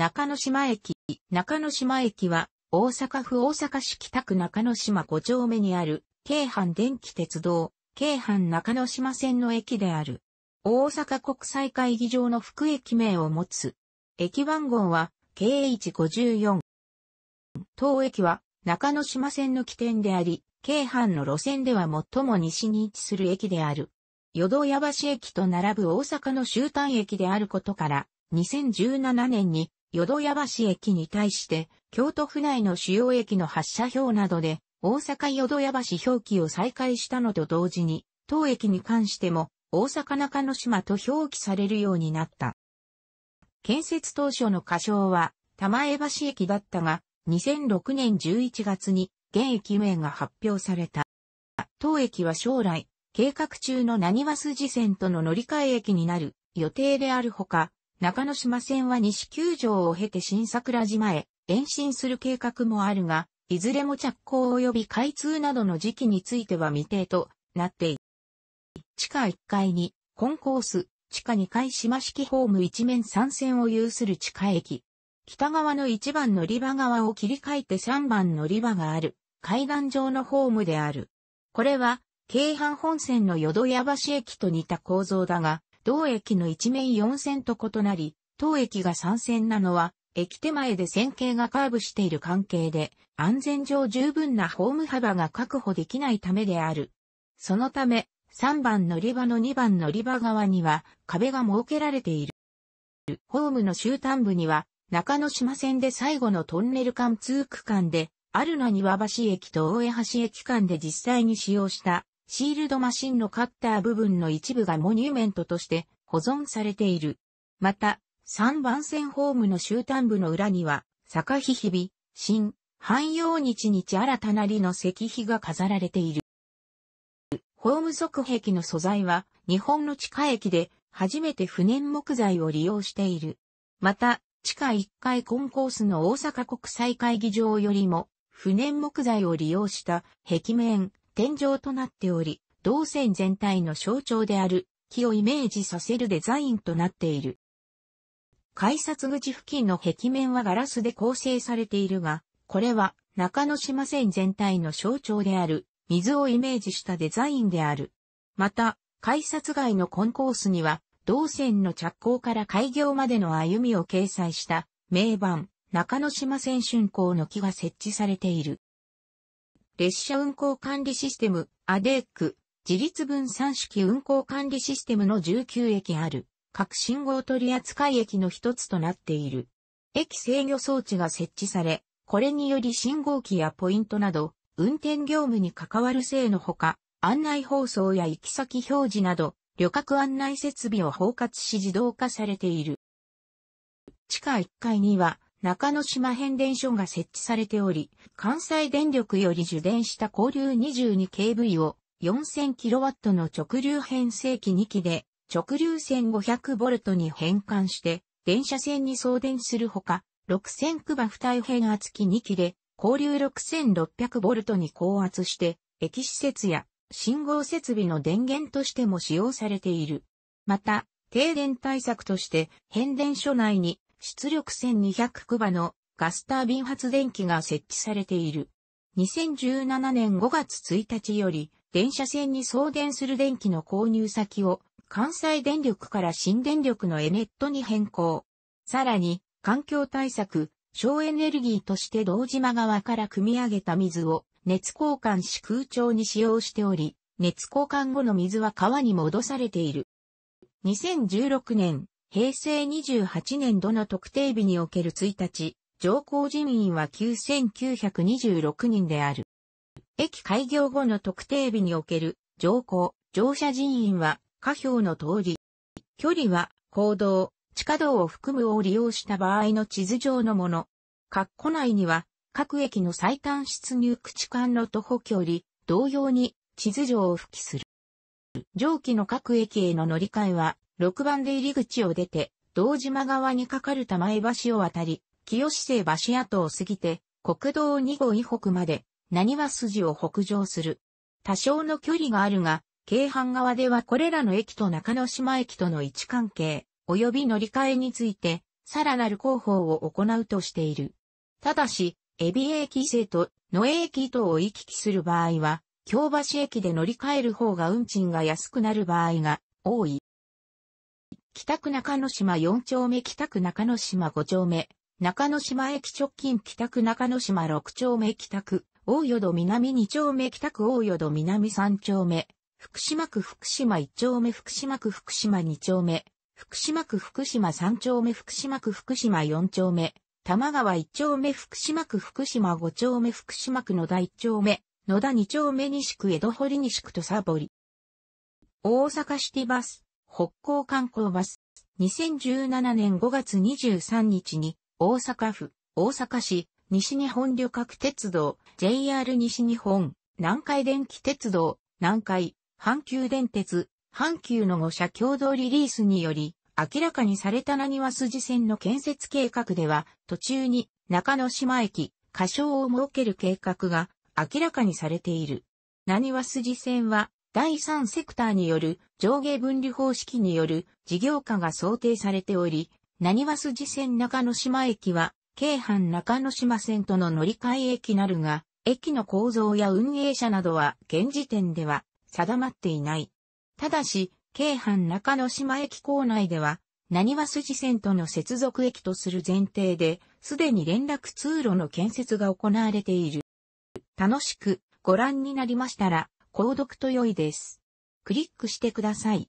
中之島駅。中之島駅は、大阪府大阪市北区中之島5丁目にある、京阪電気鉄道、京阪中之島線の駅である。大阪国際会議場の副駅名を持つ。駅番号は、KH54。当駅は、中之島線の起点であり、京阪の路線では最も西に位置する駅である。淀屋橋駅と並ぶ大阪の終端駅であることから、2017年に淀屋橋駅に対して、京都府内の主要駅の発車表などで、大阪淀屋橋表記を再開したのと同時に、当駅に関しても、大阪中野島と表記されるようになった。建設当初の仮称は、玉江橋駅だったが、2006年11月に、現駅名が発表された。当駅は将来、計画中の何和筋線との乗り換え駅になる予定であるほか、中之島線は西九条を経て新桜島へ延伸する計画もあるが、いずれも着工及び開通などの時期については未定となっている。地下1階にコンコース、地下2階島式ホーム一面3線を有する地下駅。北側の1番乗り場側を切り替えて3番乗り場がある階段上のホームである。これは京阪本線の淀屋橋駅と似た構造だが、同駅の一面4線と異なり、当駅が3線なのは、駅手前で線形がカーブしている関係で、安全上十分なホーム幅が確保できないためである。そのため、3番乗り場の2番乗り場側には壁が設けられている。ホームの終端部には、中野島線で最後のトンネル間通区間で、あるな庭橋駅と大江橋駅間で実際に使用したシールドマシンのカッター部分の一部がモニュメントとして保存されている。また、3番線ホームの終端部の裏には、坂日々、新、汎用日日新たなりの石碑が飾られている。ホーム側壁の素材は、日本の地下駅で初めて不燃木材を利用している。また、地下1階コンコースの大阪国際会議場よりも、不燃木材を利用した壁面、天井となっており、動線全体の象徴である木をイメージさせるデザインとなっている。改札口付近の壁面はガラスで構成されているが、これは中之島線全体の象徴である水をイメージしたデザインである。また、改札外のコンコースには、同線の着工から開業までの歩みを掲載した名板中之島線竣工の木が設置されている。列車運行管理システム、アデーク、自立分散式運行管理システムの19駅ある、各信号取扱駅の一つとなっている。駅制御装置が設置され、これにより信号機やポイントなど、運転業務に関わる性のほか、案内放送や行き先表示など、旅客案内設備を包括し自動化されている。地下1階には、中之島変電所が設置されており、関西電力より受電した交流 22kV を 4000kW の直流変成機2機で直流1 500V に変換して電車線に送電するほか、6000クバ不対変圧機2機で交流 6600V に高圧して駅施設や信号設備の電源としても使用されている。また、停電対策として変電所内に出力1200クバのガスタービン発電機が設置されている。2017年5月1日より、電車線に送電する電気の購入先を、関西電力から新電力のエネットに変更。さらに、環境対策、省エネルギーとして道島側から汲み上げた水を、熱交換し空調に使用しており、熱交換後の水は川に戻されている。2016年平成28年度の特定日における1日、乗降人員は9926人である。駅開業後の特定日における乗降、乗車人員は下表の通り。距離は、行動、地下道を含むを利用した場合の地図上のもの。括弧内には、各駅の最短出入口間の徒歩距離、同様に地図上を付記する。上記の各駅への乗り換えは、6番で入り口を出て、道島側にかかる玉江橋を渡り、清瀬橋跡を過ぎて、国道2号以北まで、何は筋を北上する。多少の距離があるが、京阪側ではこれらの駅と中之島駅との位置関係、及び乗り換えについて、さらなる広報を行うとしている。ただし、エビ駅生と野江駅等を行き来する場合は、京橋駅で乗り換える方が運賃が安くなる場合が多い。北区中之島4丁目北区中之島5丁目、中之島駅直近北区中之島6丁目北区、大淀南2丁目北区大淀南3丁目、福島区福島1丁目福島区福島2丁目、福島区福島3丁目福島区福島4丁目、玉川1丁目福島区福島5丁目福島区野田1丁目、野田2丁目西区江戸堀西区とサボり。大阪シティバス。北港観光バス、2017年5月23日に、大阪府、大阪市、西日本旅客鉄道、JR 西日本、南海電気鉄道、南海、阪急電鉄、阪急の5社共同リリースにより、明らかにされたなにわ筋線の建設計画では、途中に中野島駅、仮称を設ける計画が明らかにされている。何は筋線は第三セクターによる上下分離方式による事業化が想定されており、何は筋線中野島駅は、京阪中野島線との乗り換え駅なるが、駅の構造や運営者などは現時点では定まっていない。ただし、京阪中野島駅構内では、何は筋線との接続駅とする前提で、すでに連絡通路の建設が行われている。楽しくご覧になりましたら、購読と良いです。クリックしてください。